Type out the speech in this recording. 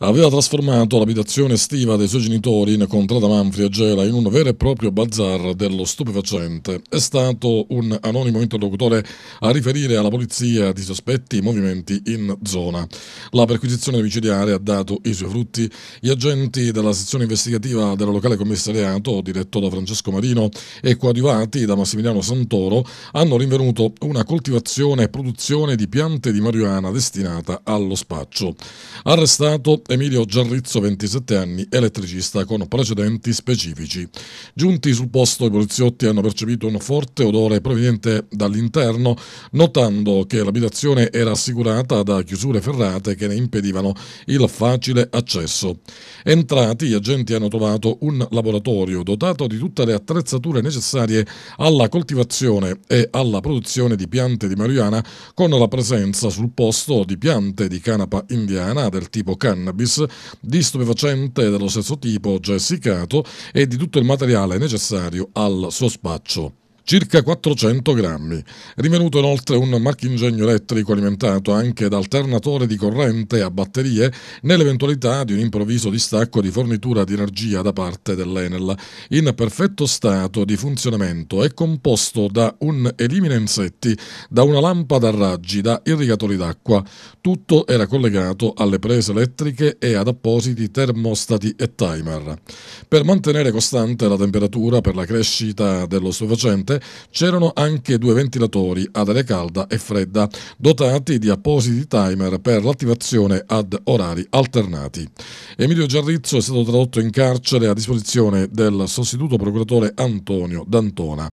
aveva trasformato l'abitazione estiva dei suoi genitori in contrada Manfri e Gela in un vero e proprio bazar dello stupefacente. È stato un anonimo interlocutore a riferire alla polizia di sospetti movimenti in zona. La perquisizione domiciliare ha dato i suoi frutti. Gli agenti della sezione investigativa del locale commissariato, diretto da Francesco Marino e coadiuvati da Massimiliano Santoro, hanno rinvenuto una coltivazione e produzione di piante di marijuana destinata allo spaccio. Arrestato Emilio Giarrizzo, 27 anni, elettricista con precedenti specifici. Giunti sul posto i poliziotti hanno percepito un forte odore proveniente dall'interno, notando che l'abitazione era assicurata da chiusure ferrate che ne impedivano il facile accesso. Entrati, gli agenti hanno trovato un laboratorio dotato di tutte le attrezzature necessarie alla coltivazione e alla produzione di piante di marijuana con la presenza sul posto di piante di canapa indiana del tipo cannabis cannabis, di stupefacente dello stesso tipo già essiccato e di tutto il materiale necessario al suo spaccio circa 400 grammi. È rivenuto inoltre un marchingegno elettrico alimentato anche da alternatore di corrente a batterie nell'eventualità di un improvviso distacco di fornitura di energia da parte dell'Enel. In perfetto stato di funzionamento è composto da un elimina insetti, da una lampada a raggi, da irrigatori d'acqua. Tutto era collegato alle prese elettriche e ad appositi termostati e timer. Per mantenere costante la temperatura per la crescita dello stupefacente, c'erano anche due ventilatori ad aria calda e fredda, dotati di appositi timer per l'attivazione ad orari alternati. Emilio Giarrizzo è stato tradotto in carcere a disposizione del sostituto procuratore Antonio D'Antona.